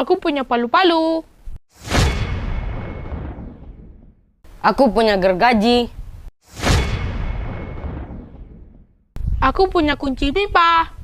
Aku punya palu-palu. Aku punya gergaji. Aku punya kunci pipa.